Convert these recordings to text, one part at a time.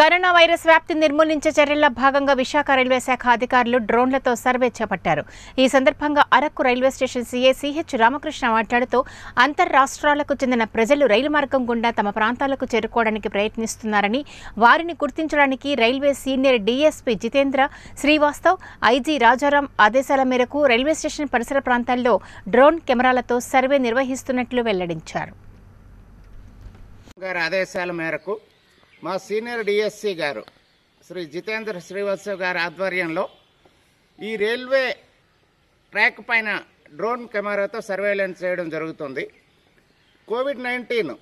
corona virus వ్యాప్తి నిర్మూలించే చర్యల్లో భాగంగా విశాఖ రైల్వే శాఖ అధికారులు డ్రోన్లతో సర్వే చేపట్టారు ఈ సందర్భంగా Araku railway station CA Ch Ramakrishna మాట్లాడుతూ అంతర్ రాష్ట్రాలకు చెందిన ప్రజలు రైలు మార్గం గుండా తమ ప్రాంతాలకు చేరుకోవడానికి ప్రయత్నిస్తున్నారని వారిని గుర్తించడానికి railway senior DSP Jitendra Srivastava IG Rajaram ఆదేశాల మేరకు రైల్వే స్టేషన్ పరిసర ప్రాంతాల్లో డ్రోన్ కెమెరాలతో సర్వే నిర్వహిస్తున్నట్లు వెల్లడించారు ఆదేశాల మేరకు మా సీనియర్ డిఎస్సి గారు శ్రీ జితేంద్ర శ్రీవత్సవ్ గారి ఆధ్వర్యంలో ఈ రైల్వే ట్రాక్ పైన డ్రోన్ కెమెరాతో సర్వేలెన్స్ చేయడం జరుగుతుంది కోవిడ్ నైన్టీన్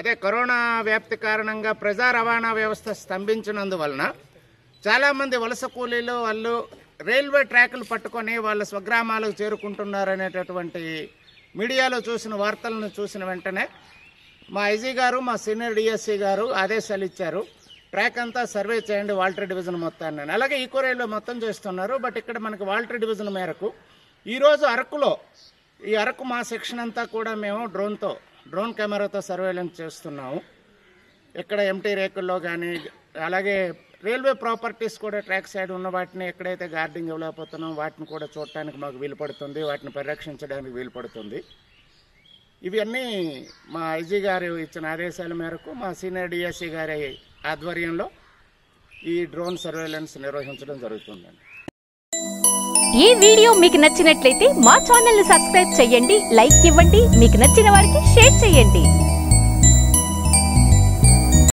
అదే కరోనా వ్యాప్తి కారణంగా ప్రజా రవాణా వ్యవస్థ స్తంభించినందువలన చాలామంది వలస కూలీలు వాళ్ళు రైల్వే ట్రాక్లు పట్టుకొని వాళ్ళ స్వగ్రామాలకు చేరుకుంటున్నారనేటటువంటి మీడియాలో చూసిన వార్తలను చూసిన వెంటనే మా ఐజీ గారు మా సీనియర్ డిఎస్సీ గారు ఆదేశాలు ఇచ్చారు ట్రాక్ అంతా సర్వే చేయండి వాల్టర్ డివిజన్ మొత్తాన్ని అలాగే ఈకోరేలో మొత్తం చేస్తున్నారు బట్ ఇక్కడ మనకి వాల్టర్ డివిజన్ మేరకు ఈరోజు అరకులో ఈ అరకు మా సెక్షన్ అంతా కూడా మేము డ్రోన్తో డ్రోన్ కెమెరాతో సర్వేలెన్స్ చేస్తున్నాము ఇక్కడ ఎంటీ రేకుల్లో కానీ అలాగే రైల్వే ప్రాపర్టీస్ కూడా ట్రాక్ సైడ్ ఉన్న వాటిని ఎక్కడైతే గార్డింగ్ ఇవ్వలేకపోతున్నాం వాటిని కూడా చూడటానికి మాకు వీలు పడుతుంది వాటిని పరిరక్షించడానికి వీలు పడుతుంది ఇవన్నీ మా ఐజీ గారు ఇచ్చిన ఆదేశాల మేరకు మా సీనియర్ డిఎస్సి గారి ఆధ్వర్యంలో ఈ డ్రోన్ సర్వేలెన్స్ నిర్వహించడం జరుగుతుందండి ఈ వీడియో మీకు నచ్చినట్లయితే మా ఛానల్ని సబ్స్క్రైబ్ చేయండి లైక్ ఇవ్వండి మీకు నచ్చిన వారికి షేర్ చేయండి